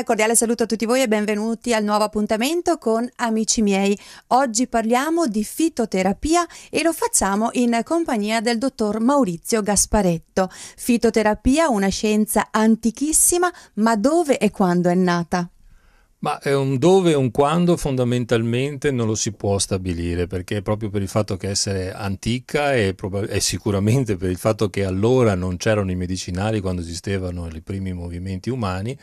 Un cordiale saluto a tutti voi e benvenuti al nuovo appuntamento con Amici miei. Oggi parliamo di fitoterapia e lo facciamo in compagnia del dottor Maurizio Gasparetto. Fitoterapia, una scienza antichissima, ma dove e quando è nata? Ma è eh, un dove e un quando fondamentalmente non lo si può stabilire, perché proprio per il fatto che essere antica e, probab- sicuramente per il fatto che allora non c'erano i medicinali quando esistevano i primi movimenti umani,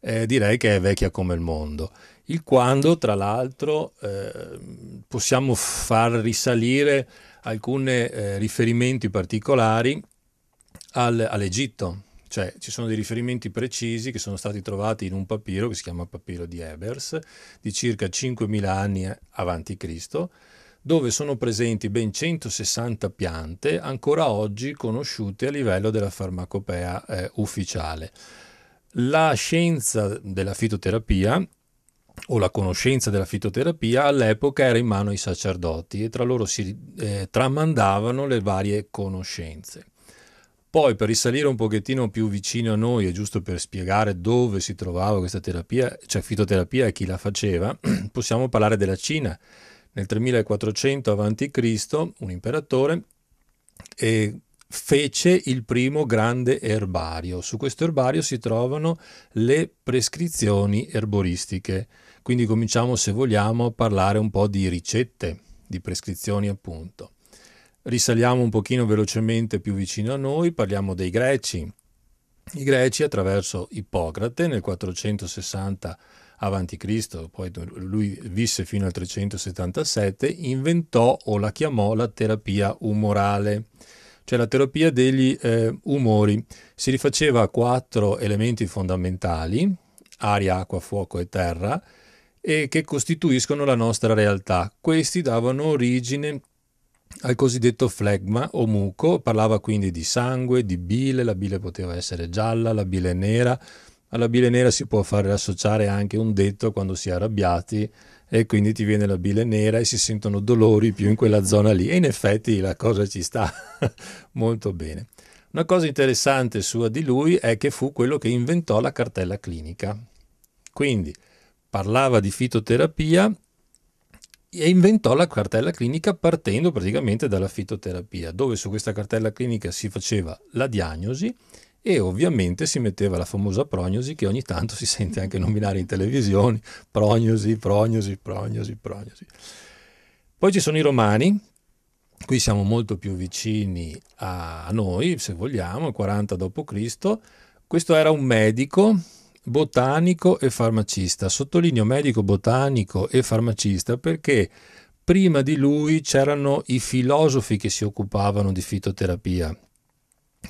eh, direi che è vecchia come il mondo. Il quando, tra l'altro, eh, possiamo far risalire alcuni eh, riferimenti particolari al- all'Egitto cioè ci sono dei riferimenti precisi che sono stati trovati in un papiro che si chiama Papiro di Ebers di circa 5.000 anni avanti Cristo dove sono presenti ben 160 piante ancora oggi conosciute a livello della farmacopea eh, ufficiale. La scienza della fitoterapia o la conoscenza della fitoterapia all'epoca era in mano ai sacerdoti e tra loro si eh, tramandavano le varie conoscenze. Poi per risalire un pochettino più vicino a noi e giusto per spiegare dove si trovava questa terapia, cioè fitoterapia e chi la faceva, possiamo parlare della Cina. Nel 3400 a.C. un imperatore eh, fece il primo grande erbario. Su questo erbario si trovano le prescrizioni erboristiche. Quindi cominciamo, se vogliamo, a parlare un po' di ricette, di prescrizioni appunto. Risaliamo un pochino velocemente più vicino a noi, parliamo dei Greci. I Greci attraverso Ippocrate nel 460 a.C., poi lui visse fino al 377, inventò o la chiamò la terapia umorale, cioè la terapia degli eh, umori. Si rifaceva a quattro elementi fondamentali, aria, acqua, fuoco e terra, e che costituiscono la nostra realtà. Questi davano origine al cosiddetto flegma o muco, parlava quindi di sangue, di bile, la bile poteva essere gialla, la bile nera, alla bile nera si può fare associare anche un detto quando si è arrabbiati e quindi ti viene la bile nera e si sentono dolori più in quella zona lì e in effetti la cosa ci sta molto bene. Una cosa interessante sua di lui è che fu quello che inventò la cartella clinica. Quindi parlava di fitoterapia e inventò la cartella clinica partendo praticamente dalla fitoterapia, dove su questa cartella clinica si faceva la diagnosi e ovviamente si metteva la famosa prognosi che ogni tanto si sente anche nominare in televisione, prognosi, prognosi, prognosi, prognosi. Poi ci sono i romani, qui siamo molto più vicini a noi, se vogliamo, 40 d.C. Questo era un medico botanico e farmacista. Sottolineo medico botanico e farmacista perché prima di lui c'erano i filosofi che si occupavano di fitoterapia.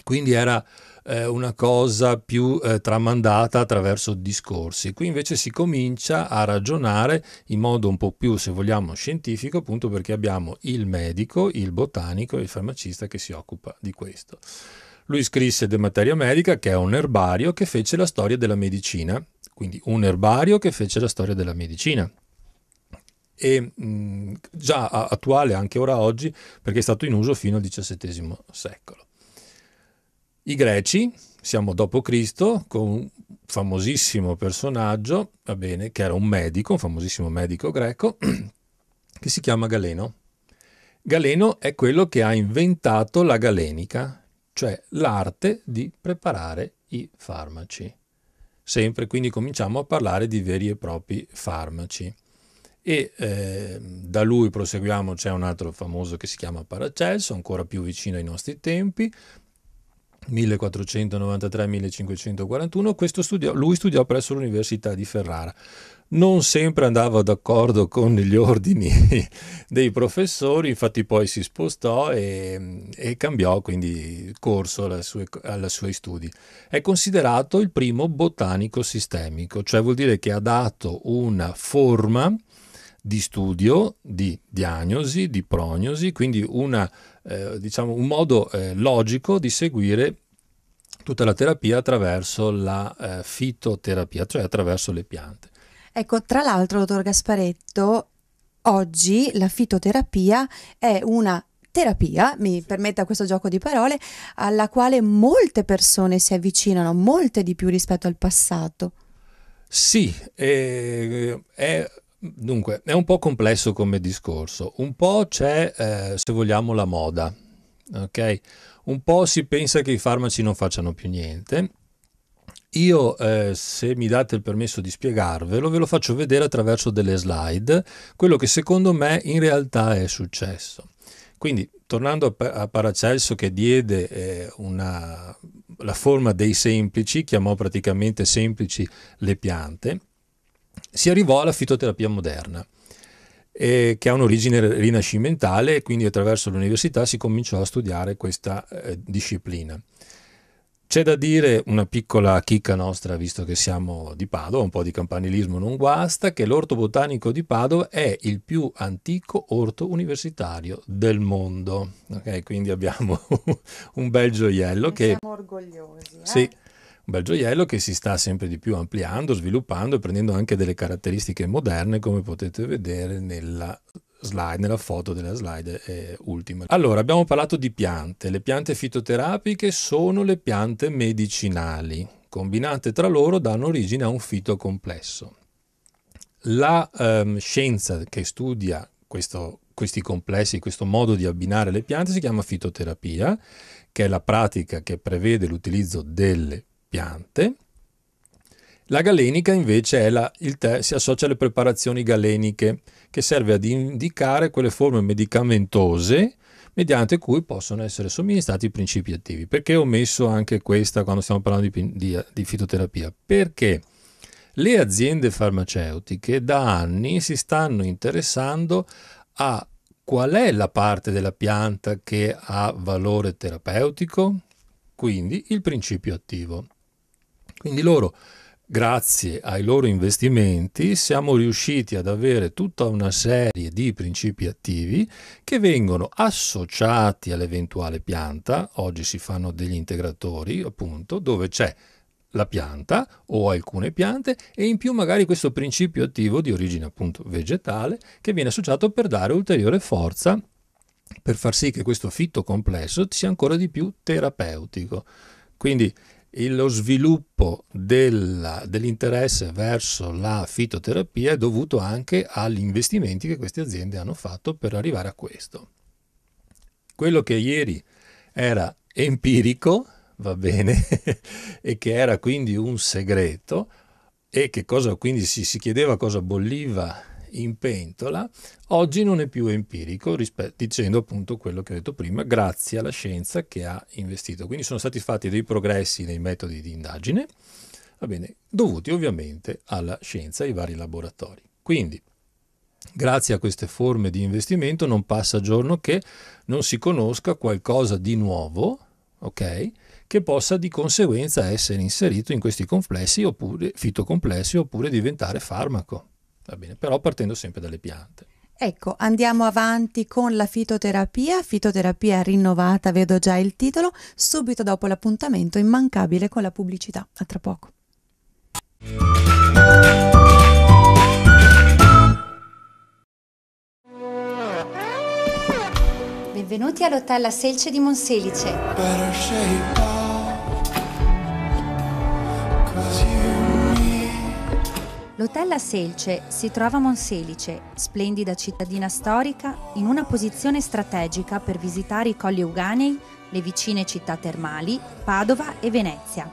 Quindi era eh, una cosa più eh, tramandata attraverso discorsi. Qui invece si comincia a ragionare in modo un po' più, se vogliamo, scientifico, appunto perché abbiamo il medico, il botanico e il farmacista che si occupa di questo. Lui scrisse De Materia Medica, che è un erbario che fece la storia della medicina, quindi un erbario che fece la storia della medicina. E mh, già attuale anche ora oggi, perché è stato in uso fino al XVII secolo. I greci, siamo dopo Cristo, con un famosissimo personaggio, va bene, che era un medico, un famosissimo medico greco, che si chiama Galeno. Galeno è quello che ha inventato la galenica, cioè l'arte di preparare i farmaci. Sempre quindi cominciamo a parlare di veri e propri farmaci. E eh, da lui proseguiamo, c'è un altro famoso che si chiama Paracelso, ancora più vicino ai nostri tempi, 1493-1541, questo studiò, lui studiò presso l'Università di Ferrara non sempre andava d'accordo con gli ordini dei professori, infatti poi si spostò e, e cambiò quindi corso ai suoi studi. È considerato il primo botanico sistemico, cioè vuol dire che ha dato una forma di studio, di diagnosi, di prognosi, quindi una, eh, diciamo, un modo eh, logico di seguire tutta la terapia attraverso la eh, fitoterapia, cioè attraverso le piante. Ecco, tra l'altro, dottor Gasparetto, oggi la fitoterapia è una terapia, mi permetta questo gioco di parole, alla quale molte persone si avvicinano, molte di più rispetto al passato. Sì, eh, è, dunque, è un po' complesso come discorso, un po' c'è, eh, se vogliamo, la moda, ok? Un po' si pensa che i farmaci non facciano più niente, io, eh, se mi date il permesso di spiegarvelo, ve lo faccio vedere attraverso delle slide, quello che secondo me in realtà è successo. Quindi, tornando a Paracelso che diede eh, una, la forma dei semplici, chiamò praticamente semplici le piante, si arrivò alla fitoterapia moderna, eh, che ha un'origine rinascimentale e quindi attraverso l'università si cominciò a studiare questa eh, disciplina. C'è da dire una piccola chicca nostra, visto che siamo di Padova, un po' di campanilismo non guasta, che l'orto botanico di Padova è il più antico orto universitario del mondo. Okay, quindi abbiamo un bel gioiello ne che... Siamo orgogliosi. Eh? Sì, un bel gioiello che si sta sempre di più ampliando, sviluppando e prendendo anche delle caratteristiche moderne, come potete vedere nella slide, nella foto della slide eh, ultima. Allora, abbiamo parlato di piante. Le piante fitoterapiche sono le piante medicinali. Combinate tra loro danno origine a un fito complesso. La ehm, scienza che studia questo, questi complessi, questo modo di abbinare le piante si chiama fitoterapia, che è la pratica che prevede l'utilizzo delle piante la galenica invece la, te, si associa alle preparazioni galeniche, che serve ad indicare quelle forme medicamentose mediante cui possono essere somministrati i principi attivi. Perché ho messo anche questa quando stiamo parlando di, di, di fitoterapia? Perché le aziende farmaceutiche da anni si stanno interessando a qual è la parte della pianta che ha valore terapeutico, quindi il principio attivo. Quindi loro grazie ai loro investimenti siamo riusciti ad avere tutta una serie di principi attivi che vengono associati all'eventuale pianta, oggi si fanno degli integratori appunto dove c'è la pianta o alcune piante e in più magari questo principio attivo di origine appunto vegetale che viene associato per dare ulteriore forza per far sì che questo fitto complesso sia ancora di più terapeutico. Quindi lo sviluppo della, dell'interesse verso la fitoterapia è dovuto anche agli investimenti che queste aziende hanno fatto per arrivare a questo. Quello che ieri era empirico, va bene, e che era quindi un segreto, e che cosa quindi si, si chiedeva cosa bolliva in pentola, oggi non è più empirico, rispe- dicendo appunto quello che ho detto prima, grazie alla scienza che ha investito. Quindi sono stati fatti dei progressi nei metodi di indagine, va bene, dovuti ovviamente alla scienza e ai vari laboratori. Quindi, grazie a queste forme di investimento non passa giorno che non si conosca qualcosa di nuovo, ok? che possa di conseguenza essere inserito in questi complessi oppure fitocomplessi oppure diventare farmaco. Va bene, però partendo sempre dalle piante. Ecco, andiamo avanti con la fitoterapia, fitoterapia rinnovata, vedo già il titolo, subito dopo l'appuntamento immancabile con la pubblicità. A tra poco. Benvenuti all'hotel La Selce di Monselice. L'Hotel La Selce si trova a Monselice, splendida cittadina storica, in una posizione strategica per visitare i colli Euganei, le vicine città termali, Padova e Venezia.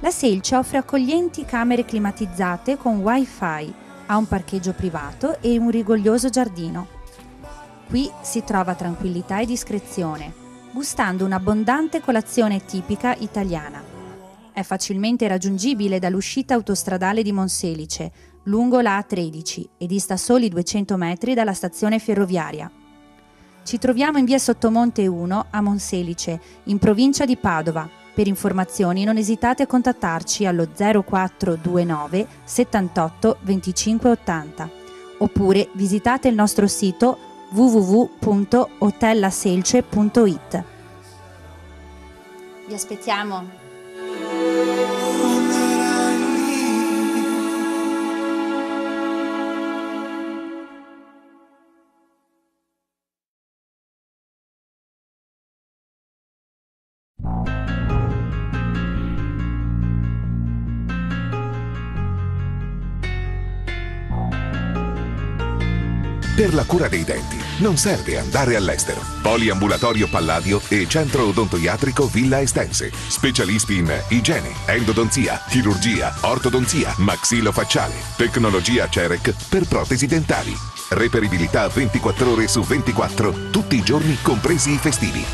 La Selce offre accoglienti camere climatizzate con wifi, ha un parcheggio privato e un rigoglioso giardino. Qui si trova tranquillità e discrezione, gustando un'abbondante colazione tipica italiana è facilmente raggiungibile dall'uscita autostradale di Monselice, lungo la A13 e dista soli 200 metri dalla stazione ferroviaria. Ci troviamo in via Sottomonte 1 a Monselice, in provincia di Padova. Per informazioni non esitate a contattarci allo 0429 78 25 80 oppure visitate il nostro sito www.hotellaselce.it. Vi aspettiamo! Oh. Per la cura dei denti non serve andare all'estero. Poliambulatorio Palladio e Centro Odontoiatrico Villa Estense. Specialisti in igiene, endodonzia, chirurgia, ortodonzia, maxillofacciale, tecnologia Cerec per protesi dentali. Reperibilità 24 ore su 24, tutti i giorni compresi i festivi.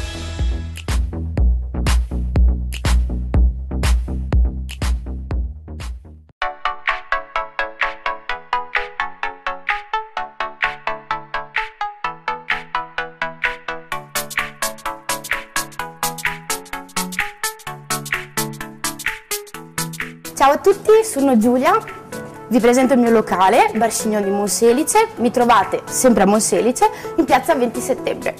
Ciao a tutti, sono Giulia, vi presento il mio locale, Barcigno di Monselice, mi trovate sempre a Monselice in piazza 20 settembre.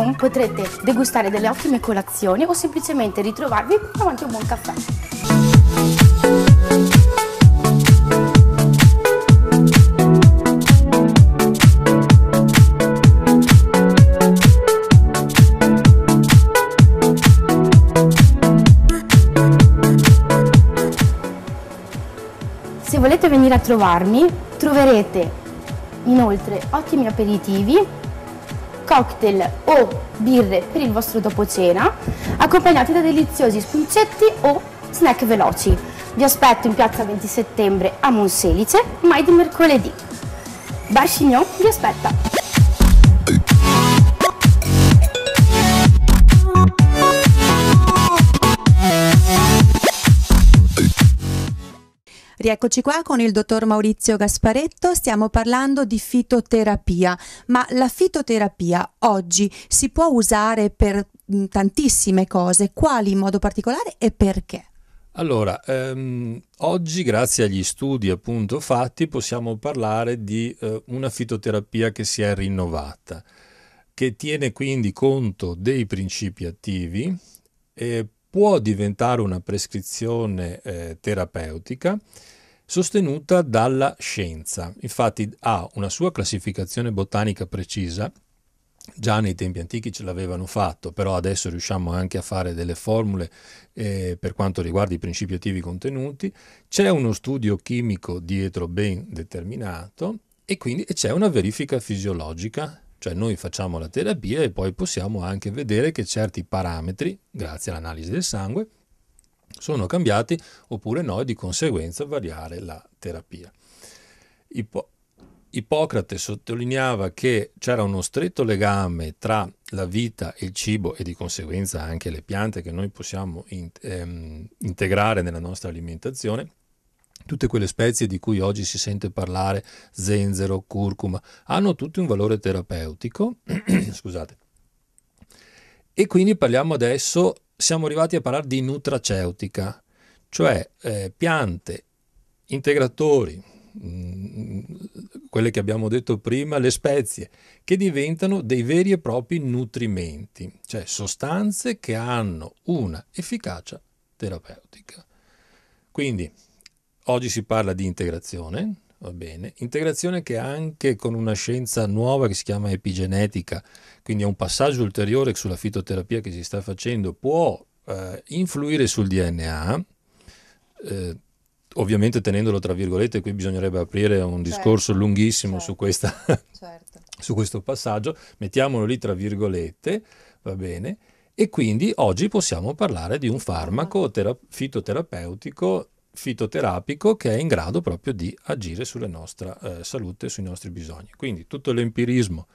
Home potrete degustare delle ottime colazioni o semplicemente ritrovarvi davanti a un buon caffè. Se volete venire a trovarmi troverete inoltre ottimi aperitivi cocktail o birre per il vostro dopo cena, accompagnati da deliziosi spulcetti o snack veloci. Vi aspetto in piazza 20 settembre a Monselice, mai di mercoledì. Barcignon vi aspetta! Rieccoci qua con il dottor Maurizio Gasparetto, stiamo parlando di fitoterapia, ma la fitoterapia oggi si può usare per mm, tantissime cose, quali in modo particolare e perché? Allora, ehm, oggi grazie agli studi appunto fatti possiamo parlare di eh, una fitoterapia che si è rinnovata, che tiene quindi conto dei principi attivi, eh, può diventare una prescrizione eh, terapeutica sostenuta dalla scienza. Infatti ha una sua classificazione botanica precisa, già nei tempi antichi ce l'avevano fatto, però adesso riusciamo anche a fare delle formule eh, per quanto riguarda i principi attivi contenuti, c'è uno studio chimico dietro ben determinato e quindi e c'è una verifica fisiologica cioè noi facciamo la terapia e poi possiamo anche vedere che certi parametri, grazie all'analisi del sangue, sono cambiati oppure no e di conseguenza variare la terapia. Ipo- Ippocrate sottolineava che c'era uno stretto legame tra la vita e il cibo e di conseguenza anche le piante che noi possiamo in- ehm, integrare nella nostra alimentazione Tutte quelle spezie di cui oggi si sente parlare, zenzero, curcuma, hanno tutti un valore terapeutico. Scusate. E quindi parliamo adesso, siamo arrivati a parlare di nutraceutica, cioè eh, piante, integratori, mh, mm, quelle che abbiamo detto prima, le spezie, che diventano dei veri e propri nutrimenti, cioè sostanze che hanno una efficacia terapeutica. Quindi Oggi si parla di integrazione, va bene, integrazione che anche con una scienza nuova che si chiama epigenetica, quindi è un passaggio ulteriore sulla fitoterapia che si sta facendo, può eh, influire sul DNA, eh, ovviamente tenendolo tra virgolette, qui bisognerebbe aprire un certo, discorso lunghissimo certo, su, questa, certo. su questo passaggio, mettiamolo lì tra virgolette, va bene, e quindi oggi possiamo parlare di un farmaco ah. fitoterapeutico fitoterapico che è in grado proprio di agire sulla nostra eh, salute e sui nostri bisogni. Quindi tutto l'empirismo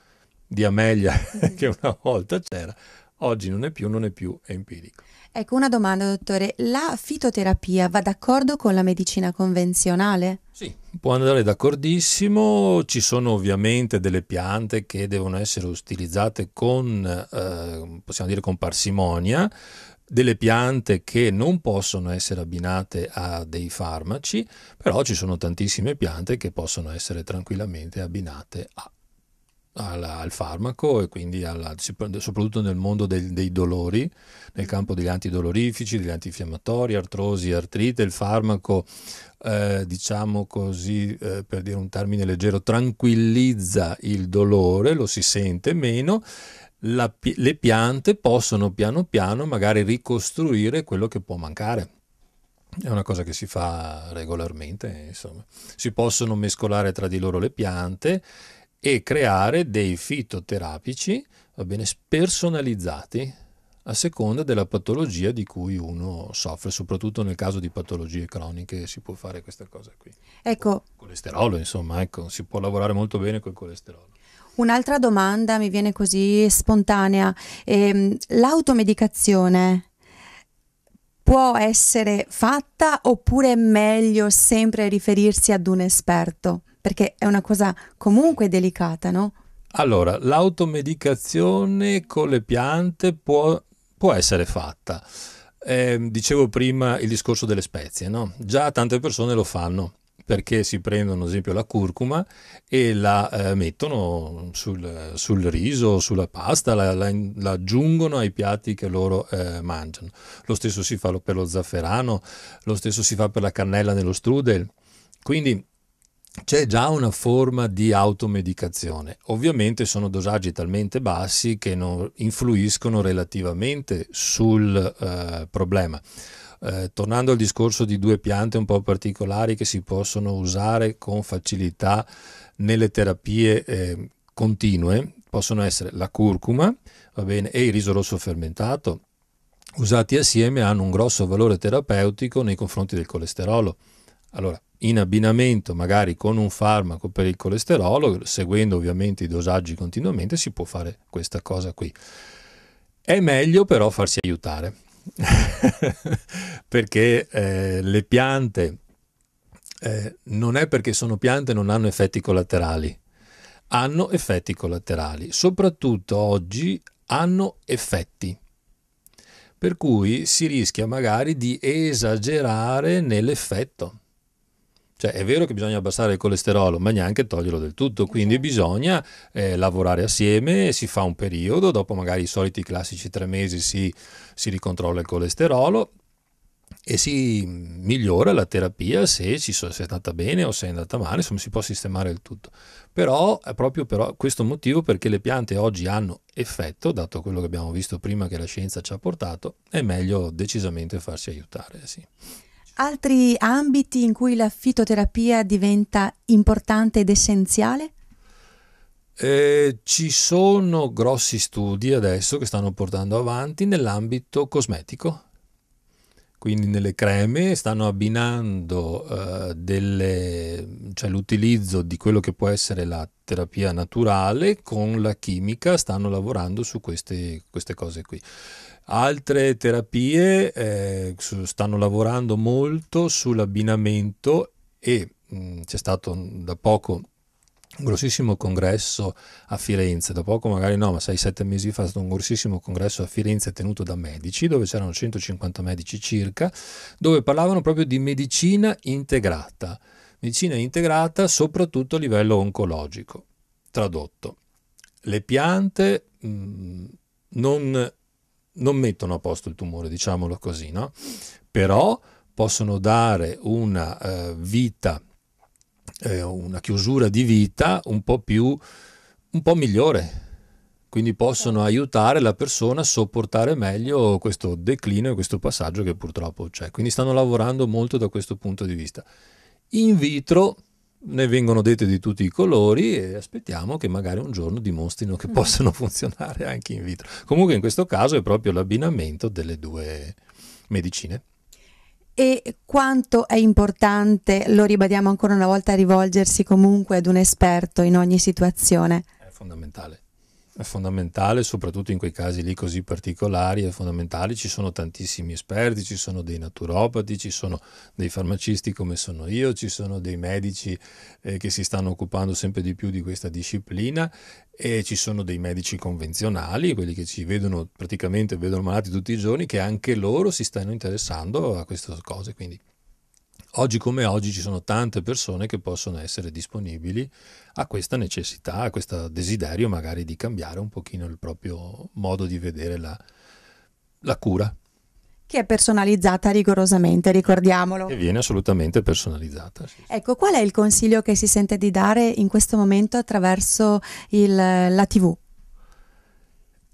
di Amelia che una volta c'era, Oggi non è più, non è più, è empirico. Ecco una domanda, dottore. La fitoterapia va d'accordo con la medicina convenzionale? Sì, può andare d'accordissimo. Ci sono ovviamente delle piante che devono essere utilizzate con, eh, possiamo dire, con parsimonia delle piante che non possono essere abbinate a dei farmaci, però ci sono tantissime piante che possono essere tranquillamente abbinate a al, al farmaco e quindi alla, soprattutto nel mondo del, dei dolori, nel campo degli antidolorifici, degli antinfiammatori, artrosi, artrite, il farmaco, eh, diciamo così eh, per dire un termine leggero, tranquillizza il dolore, lo si sente meno la, le piante possono piano piano magari ricostruire quello che può mancare. È una cosa che si fa regolarmente, insomma. Si possono mescolare tra di loro le piante e creare dei fitoterapici va bene, spersonalizzati a seconda della patologia di cui uno soffre, soprattutto nel caso di patologie croniche si può fare questa cosa qui. Ecco. Colesterolo, insomma, ecco, si può lavorare molto bene col colesterolo. Un'altra domanda mi viene così spontanea. Ehm, l'automedicazione può essere fatta oppure è meglio sempre riferirsi ad un esperto? Perché è una cosa comunque delicata, no? Allora, l'automedicazione con le piante può, può essere fatta. Eh, dicevo prima il discorso delle spezie, no? Già tante persone lo fanno perché si prendono ad esempio la curcuma e la eh, mettono sul, sul, riso, sulla pasta, la, la, la, aggiungono ai piatti che loro eh, mangiano. Lo stesso si fa per lo zafferano, lo stesso si fa per la cannella nello strudel. Quindi c'è già una forma di automedicazione. Ovviamente sono dosaggi talmente bassi che non influiscono relativamente sul eh, problema. Eh, tornando al discorso di due piante un po' particolari che si possono usare con facilità nelle terapie eh, continue, possono essere la curcuma bene, e il riso rosso fermentato. Usati assieme hanno un grosso valore terapeutico nei confronti del colesterolo. Allora, in abbinamento magari con un farmaco per il colesterolo, seguendo ovviamente i dosaggi continuamente, si può fare questa cosa qui. È meglio però farsi aiutare, perché eh, le piante eh, non è perché sono piante non hanno effetti collaterali, hanno effetti collaterali, soprattutto oggi hanno effetti per cui si rischia magari di esagerare nell'effetto. Cioè, è vero che bisogna abbassare il colesterolo, ma neanche toglierlo del tutto, quindi esatto. bisogna eh, lavorare assieme, si fa un periodo, dopo magari i soliti classici tre mesi si, si ricontrolla il colesterolo, e si migliora la terapia se, ci so, se è andata bene o se è andata male, insomma si può sistemare il tutto. Però è proprio per questo motivo perché le piante oggi hanno effetto, dato quello che abbiamo visto prima che la scienza ci ha portato, è meglio decisamente farsi aiutare. Sì. Altri ambiti in cui la fitoterapia diventa importante ed essenziale? Eh, ci sono grossi studi adesso che stanno portando avanti nell'ambito cosmetico, quindi nelle creme stanno abbinando eh, delle, cioè l'utilizzo di quello che può essere la terapia naturale con la chimica, stanno lavorando su queste, queste cose qui. Altre terapie eh, stanno lavorando molto sull'abbinamento e mh, mm, c'è stato da poco un grossissimo congresso a Firenze, da poco magari no, ma 6-7 mesi fa è stato un grossissimo congresso a Firenze tenuto da medici, dove c'erano 150 medici circa, dove parlavano proprio di medicina integrata, medicina integrata soprattutto a livello oncologico. Tradotto, le piante mh, mm, non non mettono a posto il tumore, diciamolo così, no? però possono dare una eh, vita, eh, una chiusura di vita un po' più, un po' migliore. Quindi possono certo. aiutare la persona a sopportare meglio questo declino e questo passaggio che purtroppo c'è. Quindi stanno lavorando molto da questo punto di vista. In vitro ne vengono dette di tutti i colori e aspettiamo che magari un giorno dimostrino che mm. possano funzionare anche in vitro. Comunque in questo caso è proprio l'abbinamento delle due medicine. E quanto è importante, lo ribadiamo ancora una volta, rivolgersi comunque ad un esperto in ogni situazione? È fondamentale. È fondamentale, soprattutto in quei casi lì così particolari, è fondamentale, ci sono tantissimi esperti, ci sono dei naturopati, ci sono dei farmacisti come sono io, ci sono dei medici eh, che si stanno occupando sempre di più di questa disciplina e ci sono dei medici convenzionali, quelli che ci vedono praticamente, vedono malati tutti i giorni, che anche loro si stanno interessando a queste cose. Quindi Oggi come oggi ci sono tante persone che possono essere disponibili a questa necessità, a questo desiderio magari di cambiare un pochino il proprio modo di vedere la, la cura. Che è personalizzata rigorosamente, ricordiamolo. E viene assolutamente personalizzata. Sì. Ecco, qual è il consiglio che si sente di dare in questo momento attraverso il, la TV?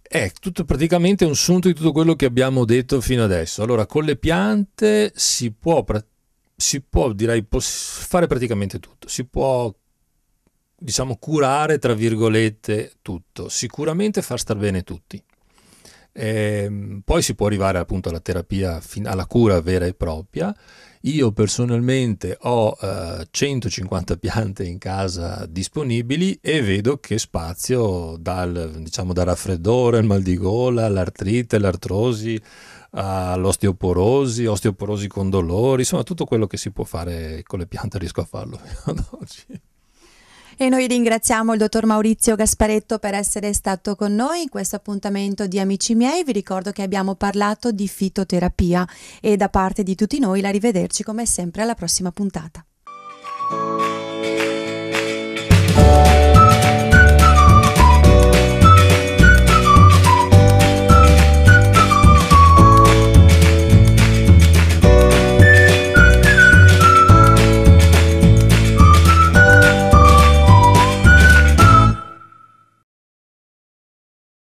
È tutto, praticamente un sunto di tutto quello che abbiamo detto fino adesso. Allora, con le piante si può praticamente si può, direi, fare praticamente tutto, si può, diciamo, curare, tra virgolette, tutto, sicuramente far star bene tutti. E ehm, poi si può arrivare appunto alla terapia, alla cura vera e propria. Io personalmente ho eh, 150 piante in casa disponibili e vedo che spazio dal, diciamo, dal raffreddore, il mal di gola, l'artrite, l'artrosi, all'osteoporosi, ah, osteoporosi con dolori, insomma tutto quello che si può fare con le piante riesco a farlo fino ad oggi. E noi ringraziamo il dottor Maurizio Gasparetto per essere stato con noi in questo appuntamento di Amici miei. Vi ricordo che abbiamo parlato di fitoterapia e da parte di tutti noi la rivederci come sempre alla prossima puntata.